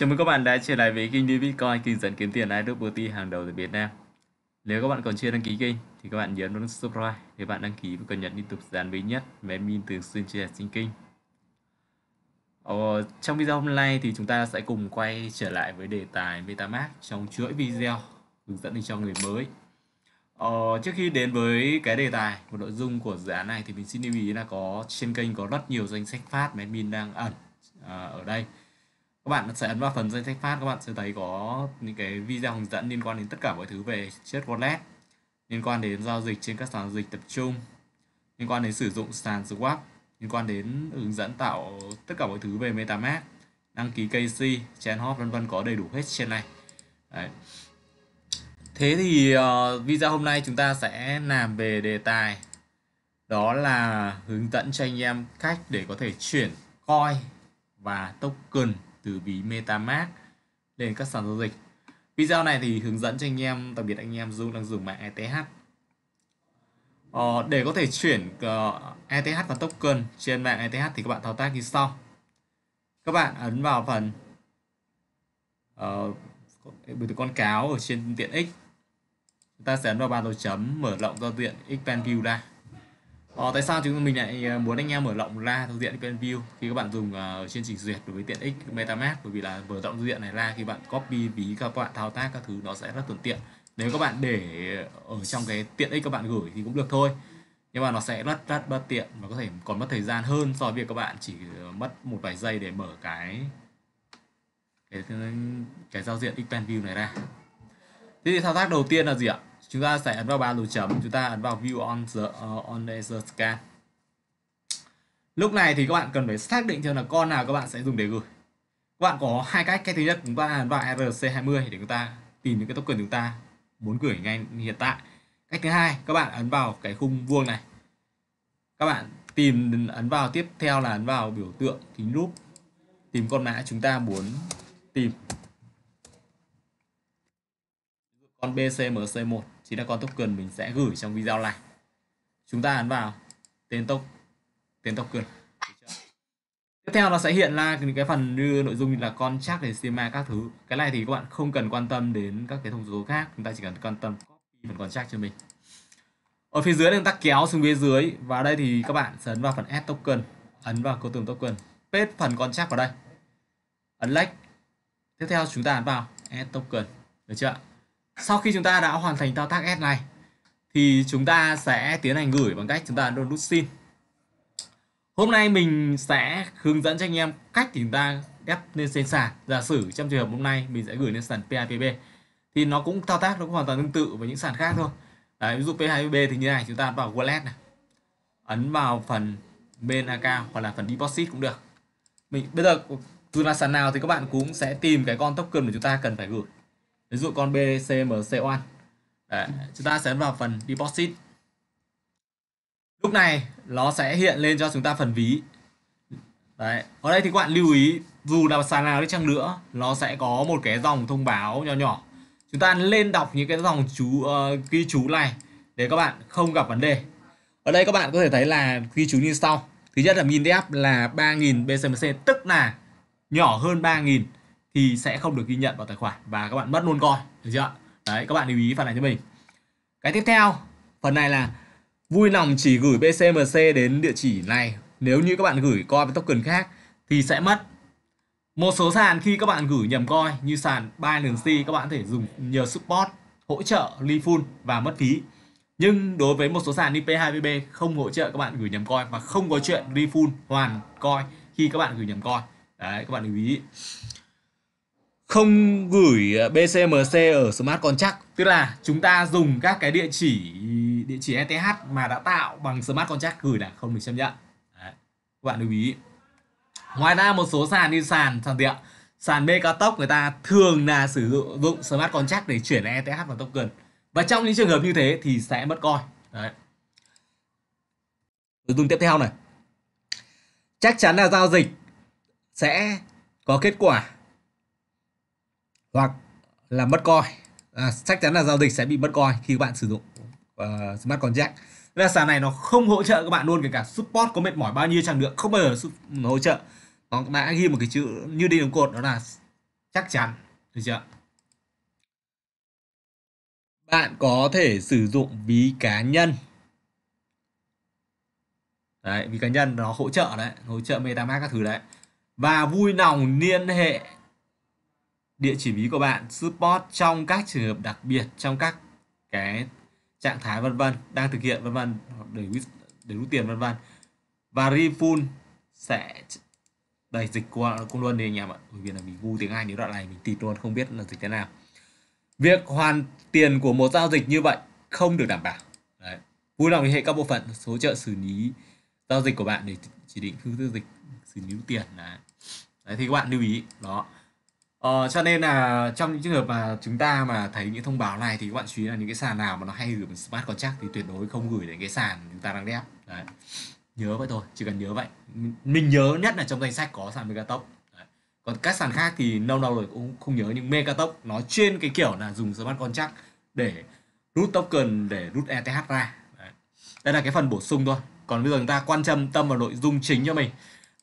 Chào mừng các bạn đã trở lại với kênh đi Bitcoin, kênh dẫn kiếm tiền iDoubleT hàng đầu tại Việt Nam. Nếu các bạn còn chưa đăng ký kênh thì các bạn nhấn nút subscribe để bạn đăng ký và cập nhật liên tục dàn mới nhất về min thường xuyên chia sẻ sinh kinh Ờ, trong video hôm nay thì chúng ta sẽ cùng quay trở lại với đề tài MetaMask trong chuỗi video hướng dẫn cho người mới. Ờ, trước khi đến với cái đề tài và nội dung của dự án này thì mình xin lưu ý là có trên kênh có rất nhiều danh sách phát mà admin đang ẩn à, ở đây các bạn sẽ ấn vào phần danh sách phát các bạn sẽ thấy có những cái video hướng dẫn liên quan đến tất cả mọi thứ về chết wallet liên quan đến giao dịch trên các sàn giao dịch tập trung liên quan đến sử dụng sàn swap liên quan đến hướng dẫn tạo tất cả mọi thứ về metamask đăng ký KC, hop vân vân có đầy đủ hết trên này. Đấy. Thế thì uh, video hôm nay chúng ta sẽ làm về đề tài đó là hướng dẫn cho anh em cách để có thể chuyển coin và token từ ví MetaMask lên các sàn giao dịch. Video này thì hướng dẫn cho anh em, đặc biệt anh em dùng đang dùng mạng ETH. Ờ, để có thể chuyển uh, ờ, ETH và token trên mạng ETH thì các bạn thao tác như sau. Các bạn ấn vào phần biểu uh, tượng con cáo ở trên tiện x. Chúng ta sẽ ấn vào bàn dấu chấm mở rộng giao diện expand view ra. Ờ, tại sao chúng mình lại ờ, muốn anh em mở rộng ra giao diện Open View khi các bạn dùng ở uh, trên trình duyệt đối với tiện ích MetaMask bởi vì là mở rộng giao diện này ra khi bạn copy ví các bạn thao tác các thứ nó sẽ rất thuận tiện nếu các bạn để ở trong cái tiện ích các bạn gửi thì cũng được thôi nhưng mà nó sẽ rất rất bất tiện và có thể còn mất thời gian hơn so với việc các bạn chỉ ờ, mất một vài giây để mở cái cái cái giao diện Open View này ra thế thì thao tác đầu tiên là gì ạ chúng ta sẽ ấn vào ba dấu chấm chúng ta ấn vào view on the uh, on the scan lúc này thì các bạn cần phải xác định cho là con nào các bạn sẽ dùng để gửi các bạn có hai cách cái thứ nhất chúng ta ấn vào rc20 để chúng ta tìm những cái token chúng ta muốn gửi ngay hiện tại cách thứ hai các bạn ấn vào cái khung vuông này các bạn tìm ấn vào tiếp theo là ấn vào biểu tượng kính lúp tìm con mã chúng ta muốn tìm con BCMC1 chính là con token mình sẽ gửi trong video này chúng ta ấn vào tên tốc tên token tiếp theo nó sẽ hiện ra những cái phần như nội dung như là con chắc để schema các thứ cái này thì các bạn không cần quan tâm đến các cái thông số khác chúng ta chỉ cần quan tâm copy phần con chắc cho mình ở phía dưới chúng ta kéo xuống phía dưới và đây thì các bạn sẽ ấn vào phần add token ấn vào custom token paste phần con chắc vào đây ấn like tiếp theo chúng ta ấn vào add token được chưa sau khi chúng ta đã hoàn thành thao tác add này thì chúng ta sẽ tiến hành gửi bằng cách chúng ta đôn nút xin hôm nay mình sẽ hướng dẫn cho anh em cách chúng ta ép lên trên sàn giả sử trong trường hợp hôm nay mình sẽ gửi lên sàn PIPB thì nó cũng thao tác nó cũng hoàn toàn tương tự với những sàn khác thôi Đấy, ví dụ PIPB thì như này chúng ta vào wallet này ấn vào phần bên account hoặc là phần deposit cũng được mình bây giờ dù là sàn nào thì các bạn cũng sẽ tìm cái con token mà chúng ta cần phải gửi ví dụ con BCMC1 Đấy, chúng ta sẽ vào phần deposit lúc này nó sẽ hiện lên cho chúng ta phần ví Đấy. ở đây thì các bạn lưu ý dù là sàn nào đi chăng nữa nó sẽ có một cái dòng thông báo nhỏ nhỏ chúng ta lên đọc những cái dòng chú uh, ghi chú này để các bạn không gặp vấn đề ở đây các bạn có thể thấy là ghi chú như sau thứ nhất là min df là 3.000 bcmc tức là nhỏ hơn 3.000 thì sẽ không được ghi nhận vào tài khoản và các bạn mất luôn coi được chưa đấy các bạn lưu ý phần này cho mình cái tiếp theo phần này là vui lòng chỉ gửi BCMC đến địa chỉ này nếu như các bạn gửi coi với token khác thì sẽ mất một số sàn khi các bạn gửi nhầm coi như sàn Binance các bạn có thể dùng nhờ support hỗ trợ refund và mất phí nhưng đối với một số sàn như P2PB không hỗ trợ các bạn gửi nhầm coi và không có chuyện refund hoàn coi khi các bạn gửi nhầm coi đấy các bạn lưu ý không gửi ờ, BCMC ở Smart contract. tức là chúng ta dùng các cái địa chỉ địa chỉ ETH mà đã tạo bằng Smart Contract gửi là không được chấp nhận Đấy. các bạn lưu ý ngoài ra một số sàn như sàn sàn tiện sàn cao tốc người ta thường là sử dụng Smart Contract để chuyển ETH vào token và trong những trường hợp như thế thì sẽ mất coi Đấy. Nội tiếp theo này chắc chắn là giao dịch sẽ có kết quả hoặc là mất coi à, chắc chắn là giao dịch sẽ bị mất coi khi các bạn sử dụng uh, smart contract nên là sàn này nó không hỗ trợ các bạn luôn kể cả support có mệt mỏi bao nhiêu chẳng được, không bao giờ nó hỗ trợ nó đã ghi một cái chữ như đi đường cột đó là chắc chắn được chưa bạn có thể sử dụng ví cá nhân đấy ví cá nhân nó hỗ trợ đấy hỗ trợ metamask các thứ đấy và vui lòng liên hệ địa chỉ ví của bạn support trong các trường hợp đặc biệt trong các cái trạng thái vân vân đang thực hiện vân vân hoặc để để rút tiền vân vân và refund sẽ đầy dịch qua cũng luôn đi anh em ạ bởi vì là mình ngu tiếng anh những đoạn này mình tịt luôn không biết là dịch thế nào việc hoàn tiền của một giao dịch như vậy không được đảm bảo Đấy. vui lòng liên hệ các bộ phận hỗ trợ xử lý giao dịch của bạn để chỉ định phương thức dịch xử lý tiền là Đấy, thì các bạn lưu ý đó Ờ, cho nên là trong những trường hợp mà chúng ta mà thấy những thông báo này thì các bạn chú ý là những cái sàn nào mà nó hay gửi smart contract thì tuyệt đối không gửi đến cái sàn chúng ta đang đép. Đấy. Nhớ vậy thôi, chỉ cần nhớ vậy. Mình nhớ nhất là trong danh sách có sàn Megatop. Đấy. Còn các sàn khác thì lâu lâu rồi cũng không nhớ nhưng Megatop nó trên cái kiểu là dùng smart contract để rút token để rút ETH ra. Đấy. Đây là cái phần bổ sung thôi. Còn bây giờ chúng ta quan tâm tâm vào nội dung chính cho mình.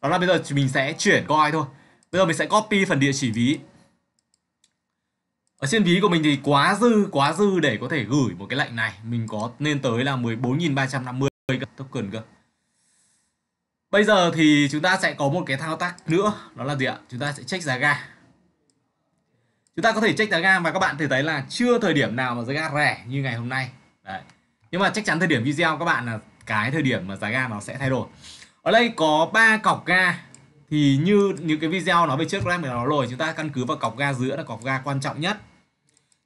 Đó là bây giờ mình sẽ chuyển coin thôi Bây giờ mình sẽ copy phần địa chỉ ví Ở trên ví của mình thì quá dư Quá dư để có thể gửi một cái lệnh này Mình có nên tới là 14.350 token cơ Bây giờ thì chúng ta sẽ có một cái thao tác nữa Đó là gì ạ? Chúng ta sẽ check giá ga Chúng ta có thể check giá ga và các bạn thể thấy là chưa thời điểm nào mà giá ga rẻ như ngày hôm nay Đấy. Nhưng mà chắc chắn thời điểm video các bạn là cái thời điểm mà giá ga nó sẽ thay đổi Ở đây có ba cọc ga thì như những cái video nói về trước của em nó rồi chúng ta căn cứ vào cọc ga giữa là cọc ga quan trọng nhất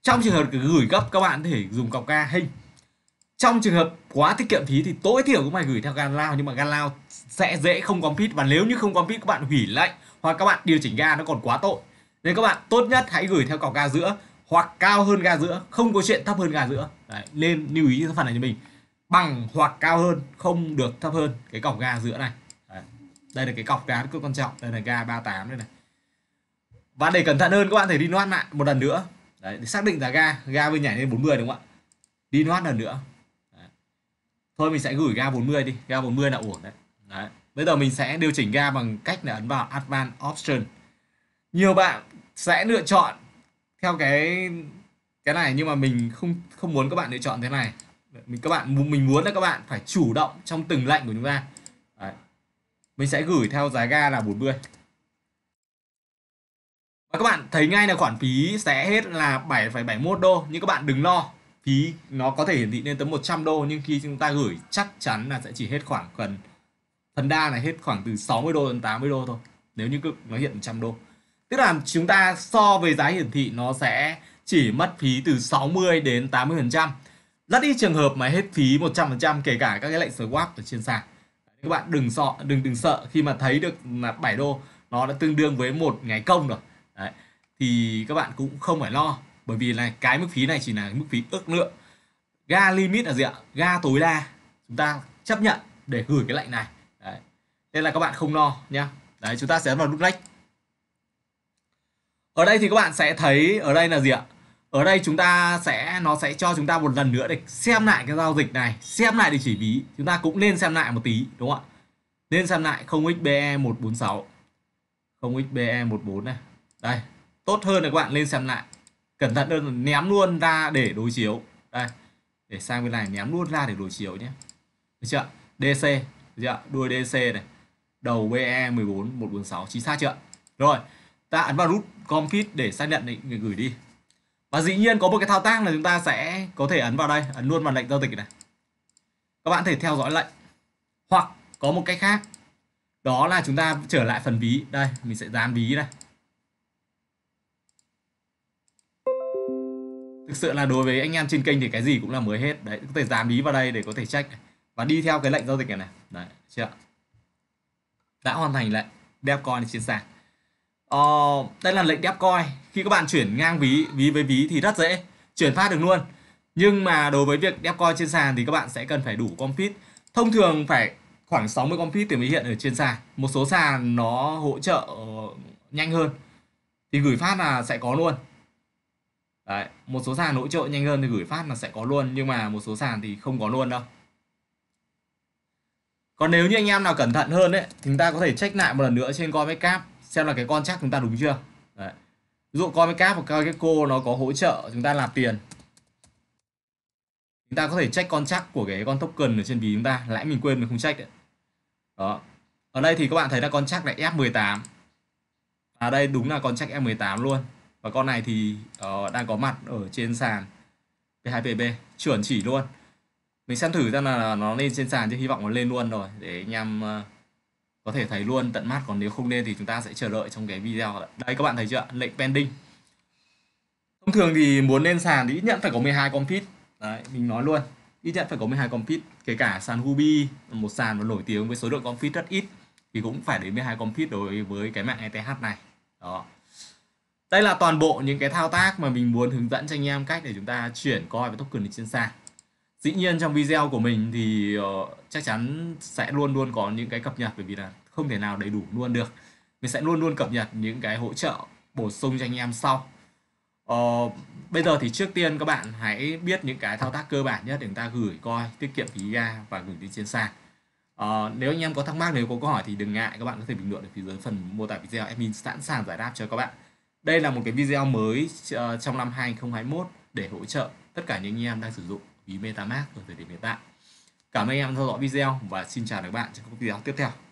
trong trường hợp gửi gấp các bạn có thể dùng cọc ga hình trong trường hợp quá tiết kiệm phí thì tối thiểu cũng phải gửi theo gan lao nhưng mà gan lao sẽ dễ không có pit và nếu như không có pit các bạn hủy lệnh hoặc các bạn điều chỉnh ga nó còn quá tội nên các bạn tốt nhất hãy gửi theo cọc ga giữa hoặc cao hơn ga giữa không có chuyện thấp hơn ga giữa Đấy, nên lưu ý phần này cho mình bằng hoặc cao hơn không được thấp hơn cái cọc ga giữa này đây là cái cọc cá rất quan trọng đây là ga 38 đây này và để cẩn thận hơn các bạn thể đi loát lại một lần nữa đấy để xác định giá ga ga bên nhảy lên 40 đúng không ạ đi loát lần nữa đấy. thôi mình sẽ gửi ga 40 đi ga 40 là ổn đấy. đấy bây giờ mình sẽ điều chỉnh ga bằng cách là ấn vào advanced option nhiều bạn sẽ lựa chọn theo cái cái này nhưng mà mình không không muốn các bạn lựa chọn thế này mình các bạn mình muốn là các bạn phải chủ động trong từng lệnh của chúng ta mình sẽ gửi theo giá ga là 40 và các bạn thấy ngay là khoản phí sẽ hết là 7,71 đô nhưng các bạn đừng lo phí nó có thể hiển thị lên tới 100 đô nhưng khi chúng ta gửi chắc chắn là sẽ chỉ hết khoảng cần phần đa này hết khoảng từ 60 đô đến 80 đô thôi nếu như nó hiện 100 đô tức là chúng ta so với giá hiển thị nó sẽ chỉ mất phí từ 60 đến 80 phần trăm rất ít trường hợp mà hết phí 100 phần trăm kể cả các cái lệnh swap ở trên sàn các bạn đừng sợ đừng đừng sợ khi mà thấy được là 7 đô nó đã tương đương với một ngày công rồi đấy thì các bạn cũng không phải lo bởi vì này cái mức phí này chỉ là mức phí ước lượng ga limit là gì ạ ga tối đa chúng ta chấp nhận để gửi cái lệnh này đấy nên là các bạn không lo nhá đấy chúng ta sẽ vào nút next ở đây thì các bạn sẽ thấy ở đây là gì ạ ở đây chúng ta sẽ nó sẽ cho chúng ta một lần nữa để xem lại cái giao dịch này xem lại đình chỉ ví chúng ta cũng nên xem lại một tí đúng không ạ nên xem lại 0xbe 146 0xbe 14 này đây tốt hơn là các bạn lên xem lại cẩn thận hơn ném luôn ra để đối chiếu đây để sang bên này ném luôn ra để đối chiếu nhé được chưa DC được chưa đuôi DC này đầu BE 14 146 chính xác chưa rồi ta ấn vào nút complete để xác nhận để người gửi đi và dĩ nhiên có một cái thao tác là chúng ta sẽ có thể ấn vào đây ấn luôn vào lệnh giao dịch này các bạn thể theo dõi lệnh hoặc có một cách khác đó là chúng ta trở lại phần ví đây mình sẽ dán ví này thực sự là đối với anh em trên kênh thì cái gì cũng là mới hết đấy có thể dán ví vào đây để có thể check và đi theo cái lệnh giao dịch này này đấy chưa đã hoàn thành lệnh đẹp con trên sàn Ờ, đây là lệnh đép coin khi các bạn chuyển ngang ví ví với ví thì rất dễ chuyển phát được luôn nhưng mà đối với việc đép coin trên sàn thì các bạn sẽ cần phải đủ confit thông thường phải khoảng 60 confit thì mới hiện ở trên sàn một số sàn nó hỗ trợ ờ, nhanh hơn thì gửi phát là sẽ có luôn Đấy, một số sàn hỗ trợ nhanh hơn thì gửi phát là sẽ có luôn nhưng mà một số sàn thì không có luôn đâu còn nếu như anh em nào cẩn thận hơn đấy chúng ta có thể check lại một lần nữa trên CoinMarketCap xem là cái con chắc chúng ta đúng chưa Đấy. ví dụ coi với cáp và coi cái cô nó có hỗ trợ chúng ta nạp tiền chúng ta có thể check con chắc của cái con token ở trên ví chúng ta lãi mình quên mình không check đấy. đó ở đây thì các bạn thấy là con chắc này F18 ở à đây đúng là con chắc F18 luôn và con này thì uh, đang có mặt ở trên sàn P2PP chuẩn chỉ luôn mình xem thử ra là nó lên trên sàn chứ hy vọng nó lên luôn rồi để anh em uh, có thể thấy luôn tận mắt còn nếu không nên thì chúng ta sẽ chờ đợi trong cái video đấy các bạn thấy chưa lệnh pending thông thường thì muốn lên sàn thì ít nhất phải có 12 confit đấy mình nói luôn ít nhất phải có 12 pit kể cả sàn Hubi một sàn mà nổi tiếng với số lượng con pit rất ít thì cũng phải đến 12 pit đối với cái mạng ETH này đó đây là toàn bộ những cái thao tác mà mình muốn hướng dẫn cho anh em cách để chúng ta chuyển coi và token trên sàn dĩ nhiên trong video của mình thì uh, chắc chắn sẽ luôn luôn có những cái cập nhật bởi vì là không thể nào đầy đủ luôn được mình sẽ luôn luôn cập nhật những cái hỗ trợ bổ sung cho anh em sau uh, bây giờ thì trước tiên các bạn hãy biết những cái thao tác cơ bản nhất để chúng ta gửi coi tiết kiệm phí ga và gửi đi trên sàn uh, nếu anh em có thắc mắc nếu có câu hỏi thì đừng ngại các bạn có thể bình luận ở phía dưới phần mô tả video admin sẵn sàng giải đáp cho các bạn đây là một cái video mới uh, trong năm 2021 để hỗ trợ tất cả những anh em đang sử dụng ví MetaMask ở thời điểm hiện tại. Cảm ơn anh em theo dõi video và xin chào các bạn trong các video tiếp theo.